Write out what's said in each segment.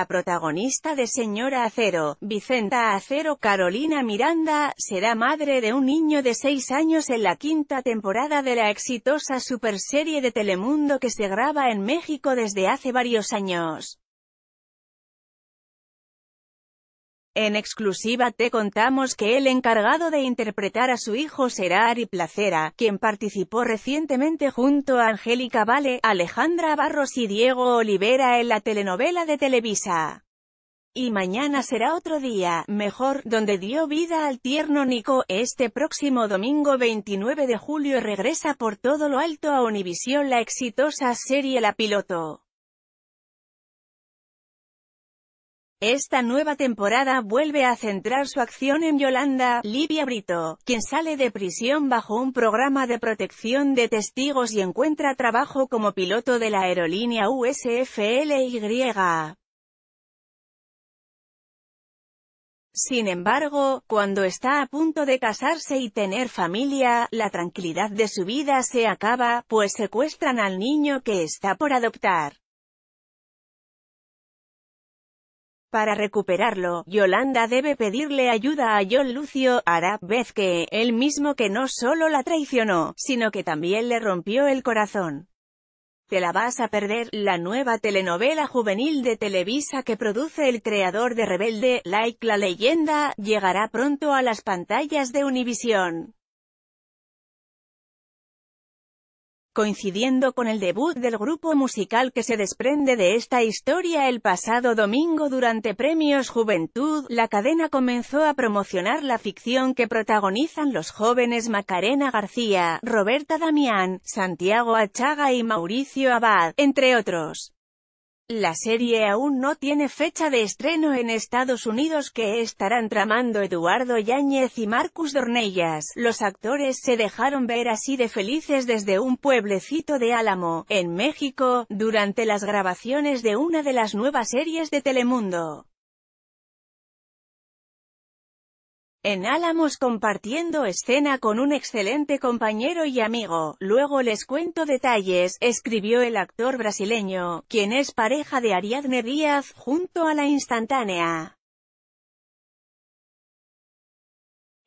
la protagonista de Señora Acero, Vicenta Acero Carolina Miranda, será madre de un niño de 6 años en la quinta temporada de la exitosa superserie de Telemundo que se graba en México desde hace varios años. En exclusiva te contamos que el encargado de interpretar a su hijo será Ari Placera, quien participó recientemente junto a Angélica Vale, Alejandra Barros y Diego Olivera en la telenovela de Televisa. Y mañana será otro día, mejor, donde dio vida al tierno Nico. Este próximo domingo 29 de julio regresa por todo lo alto a Univisión la exitosa serie La Piloto. Esta nueva temporada vuelve a centrar su acción en Yolanda, Livia Brito, quien sale de prisión bajo un programa de protección de testigos y encuentra trabajo como piloto de la aerolínea USFLY. Sin embargo, cuando está a punto de casarse y tener familia, la tranquilidad de su vida se acaba, pues secuestran al niño que está por adoptar. Para recuperarlo, Yolanda debe pedirle ayuda a John Lucio, hará vez que, él mismo que no solo la traicionó, sino que también le rompió el corazón. Te la vas a perder, la nueva telenovela juvenil de Televisa que produce el creador de Rebelde, Like la leyenda, llegará pronto a las pantallas de Univisión. coincidiendo con el debut del grupo musical que se desprende de esta historia el pasado domingo durante Premios Juventud, la cadena comenzó a promocionar la ficción que protagonizan los jóvenes Macarena García, Roberta Damián, Santiago Achaga y Mauricio Abad, entre otros. La serie aún no tiene fecha de estreno en Estados Unidos que estarán tramando Eduardo Yáñez y Marcus Dornellas. Los actores se dejaron ver así de felices desde un pueblecito de Álamo, en México, durante las grabaciones de una de las nuevas series de Telemundo. en Álamos compartiendo escena con un excelente compañero y amigo, luego les cuento detalles, escribió el actor brasileño, quien es pareja de Ariadne Díaz, junto a la instantánea.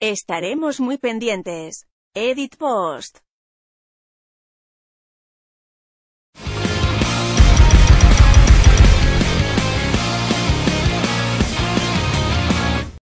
Estaremos muy pendientes. Edit Post